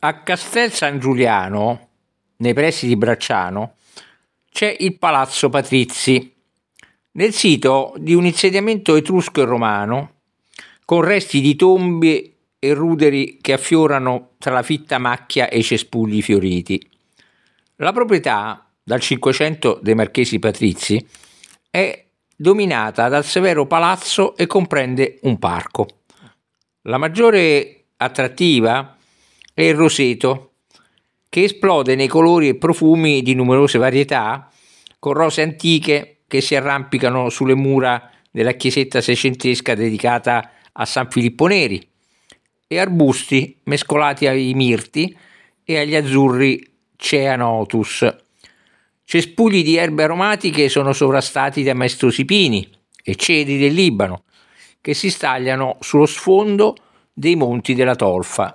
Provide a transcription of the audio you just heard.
A Castel San Giuliano, nei pressi di Bracciano, c'è il Palazzo Patrizi, nel sito di un insediamento etrusco e romano, con resti di tombe e ruderi che affiorano tra la fitta macchia e i cespugli fioriti. La proprietà, dal Cinquecento dei Marchesi Patrizi, è dominata dal severo palazzo e comprende un parco. La maggiore attrattiva e il roseto, che esplode nei colori e profumi di numerose varietà, con rose antiche che si arrampicano sulle mura della chiesetta seicentesca dedicata a San Filippo Neri, e arbusti mescolati ai mirti e agli azzurri ceanotus. Cespugli di erbe aromatiche sono sovrastati da maestosi pini e cedri del Libano, che si stagliano sullo sfondo dei monti della Tolfa.